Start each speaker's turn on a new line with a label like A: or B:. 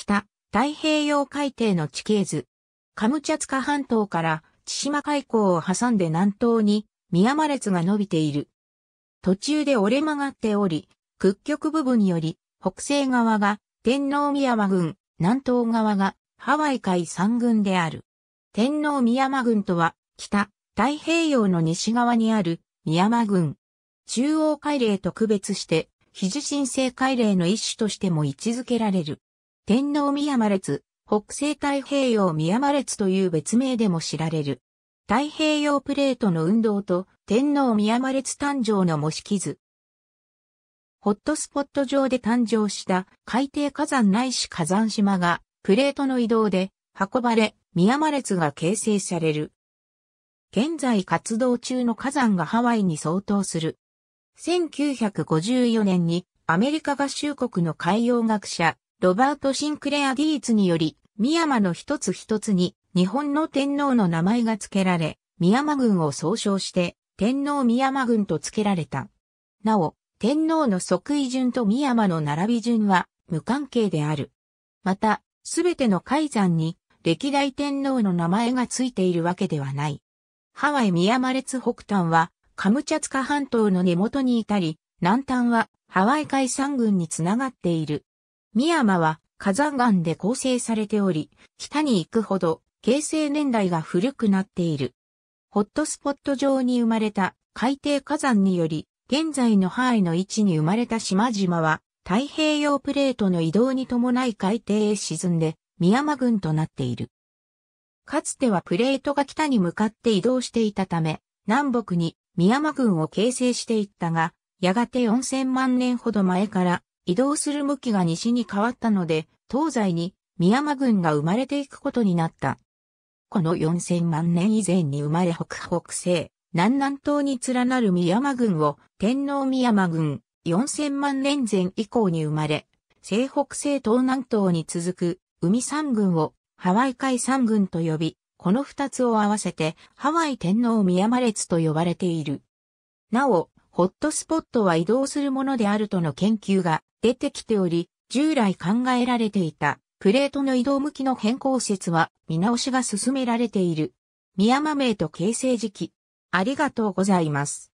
A: 北、太平洋海底の地形図。カムチャツカ半島から千島海溝を挟んで南東に宮間列が伸びている。途中で折れ曲がっており、屈曲部分より、北西側が天皇宮間軍、南東側がハワイ海三軍である。天皇宮間軍とは、北、太平洋の西側にある宮間軍。中央海嶺と区別して、肘神聖海嶺の一種としても位置づけられる。天皇宮間列、北西太平洋宮間列という別名でも知られる。太平洋プレートの運動と天皇宮間列誕生の模式図。ホットスポット上で誕生した海底火山ないし火山島がプレートの移動で運ばれ宮間列が形成される。現在活動中の火山がハワイに相当する。1954年にアメリカ合衆国の海洋学者ロバート・シンクレア・ディーツにより、宮山の一つ一つに日本の天皇の名前が付けられ、宮山軍を総称して天皇宮山軍と付けられた。なお、天皇の即位順と宮山の並び順は無関係である。また、すべての海山に歴代天皇の名前が付いているわけではない。ハワイ宮山列北端はカムチャツカ半島の根元にいたり、南端はハワイ海山群につながっている。三山は火山岩で構成されており、北に行くほど形成年代が古くなっている。ホットスポット上に生まれた海底火山により、現在の範囲の位置に生まれた島々は、太平洋プレートの移動に伴い海底へ沈んで、三山群となっている。かつてはプレートが北に向かって移動していたため、南北に三山群を形成していったが、やがて4000万年ほど前から移動する向きが西に変わったので、東西に深山軍が生まれていくことになった。この4000万年以前に生まれ北北西、南南東に連なる深山軍を天皇深山軍4000万年前以降に生まれ、西北西東南東に続く海三軍をハワイ海三軍と呼び、この二つを合わせてハワイ天皇宮山列と呼ばれている。なお、ホットスポットは移動するものであるとの研究が出てきており、従来考えられていたプレートの移動向きの変更説は見直しが進められている。宮間名と形成時期。ありがとうございます。